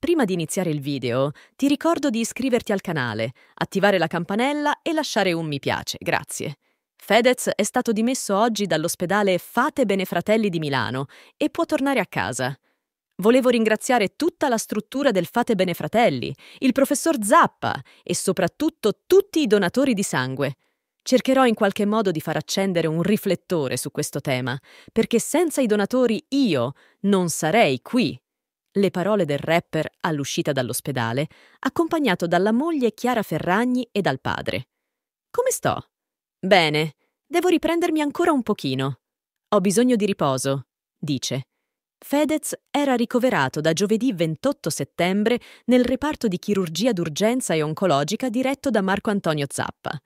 Prima di iniziare il video, ti ricordo di iscriverti al canale, attivare la campanella e lasciare un mi piace, grazie. Fedez è stato dimesso oggi dall'ospedale Fate Bene Fratelli di Milano e può tornare a casa. Volevo ringraziare tutta la struttura del Fate Bene Fratelli, il professor Zappa e soprattutto tutti i donatori di sangue. Cercherò in qualche modo di far accendere un riflettore su questo tema, perché senza i donatori io non sarei qui le parole del rapper all'uscita dall'ospedale, accompagnato dalla moglie Chiara Ferragni e dal padre. Come sto? Bene, devo riprendermi ancora un pochino. Ho bisogno di riposo, dice. Fedez era ricoverato da giovedì 28 settembre nel reparto di chirurgia d'urgenza e oncologica diretto da Marco Antonio Zappa.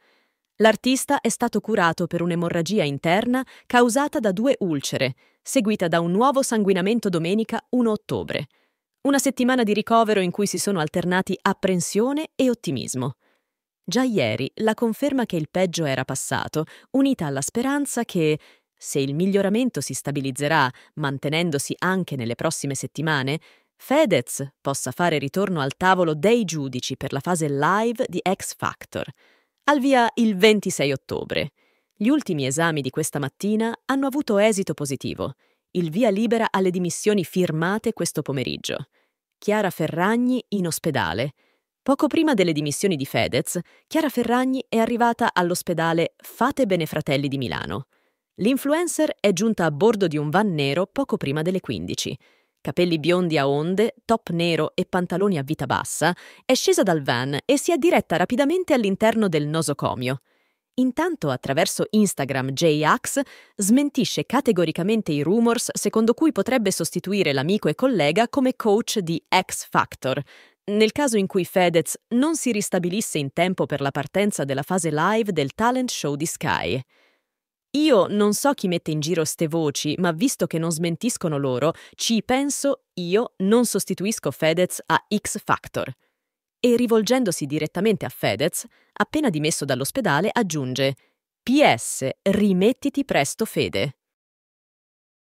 L'artista è stato curato per un'emorragia interna causata da due ulcere, seguita da un nuovo sanguinamento domenica 1 ottobre. Una settimana di ricovero in cui si sono alternati apprensione e ottimismo. Già ieri la conferma che il peggio era passato, unita alla speranza che, se il miglioramento si stabilizzerà, mantenendosi anche nelle prossime settimane, Fedez possa fare ritorno al tavolo dei giudici per la fase live di X Factor, al via il 26 ottobre. Gli ultimi esami di questa mattina hanno avuto esito positivo il via libera alle dimissioni firmate questo pomeriggio. Chiara Ferragni in ospedale. Poco prima delle dimissioni di Fedez, Chiara Ferragni è arrivata all'ospedale Fate Bene Fratelli di Milano. L'influencer è giunta a bordo di un van nero poco prima delle 15. Capelli biondi a onde, top nero e pantaloni a vita bassa, è scesa dal van e si è diretta rapidamente all'interno del nosocomio. Intanto, attraverso Instagram, JAX, smentisce categoricamente i rumors secondo cui potrebbe sostituire l'amico e collega come coach di X Factor. Nel caso in cui Fedez non si ristabilisse in tempo per la partenza della fase live del talent show di Sky. Io non so chi mette in giro ste voci, ma visto che non smentiscono loro, ci penso io non sostituisco Fedez a X Factor e rivolgendosi direttamente a Fedez, appena dimesso dall'ospedale, aggiunge PS, rimettiti presto Fede.